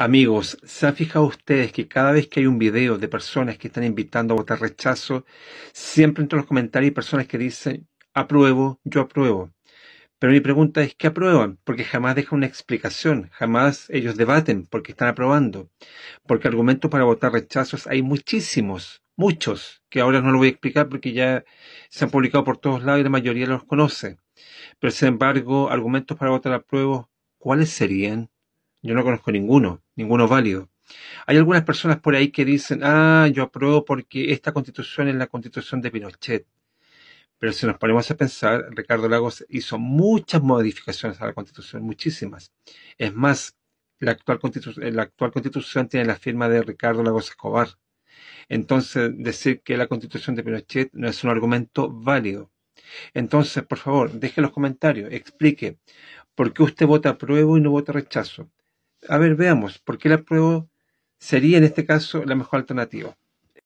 Amigos, ¿se han fijado ustedes que cada vez que hay un video de personas que están invitando a votar rechazo, siempre entre los comentarios hay personas que dicen, apruebo, yo apruebo? Pero mi pregunta es, ¿qué aprueban? Porque jamás dejan una explicación, jamás ellos debaten porque están aprobando. Porque argumentos para votar rechazos hay muchísimos, muchos, que ahora no lo voy a explicar porque ya se han publicado por todos lados y la mayoría los conoce. Pero sin embargo, argumentos para votar apruebo, ¿cuáles serían? Yo no conozco ninguno, ninguno válido. Hay algunas personas por ahí que dicen, ah, yo apruebo porque esta constitución es la constitución de Pinochet. Pero si nos ponemos a pensar, Ricardo Lagos hizo muchas modificaciones a la constitución, muchísimas. Es más, la actual, constitución tiene la firma de Ricardo Lagos Escobar. Entonces, decir que la constitución de Pinochet no es un argumento válido. Entonces, por favor, deje los comentarios, explique por qué usted vota apruebo y no vota rechazo a ver, veamos, ¿por qué la prueba sería en este caso la mejor alternativa?